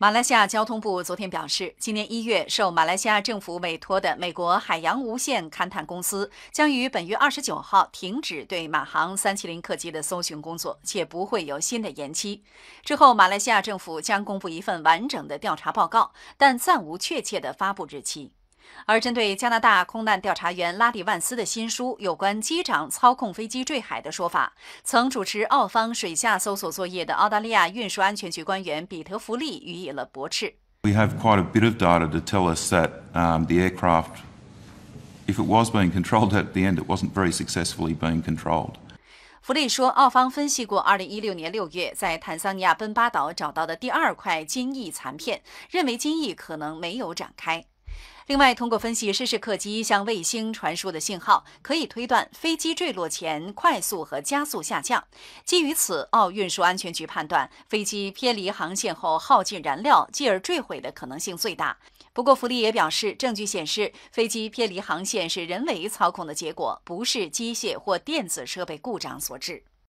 马来西亚交通部昨天表示，今年一月受马来西亚政府委托的美国海洋无线勘探公司将于本月二十九号停止对马航三七零客机的搜寻工作，且不会有新的延期。之后，马来西亚政府将公布一份完整的调查报告，但暂无确切的发布日期。而针对加拿大空难调查员拉里万斯的新书有关机长操控飞机坠海的说法，曾主持澳方水下搜索作业的澳大利亚运输安全局官员彼得弗利予以了驳斥。We have quite a bit of data to tell us that the aircraft, if it was being controlled at the end, it wasn't very successfully being controlled. 弗利说，澳方分析过2016年6月在坦桑尼亚奔巴岛找到的第二块金翼残片，认为金翼可能没有展开。另外，通过分析失事客机向卫星传输的信号，可以推断飞机坠落前快速和加速下降。基于此，奥运输安全局判断飞机偏离航线后耗尽燃料，继而坠毁的可能性最大。不过，福利也表示，证据显示飞机偏离航线是人为操控的结果，不是机械或电子设备故障所致。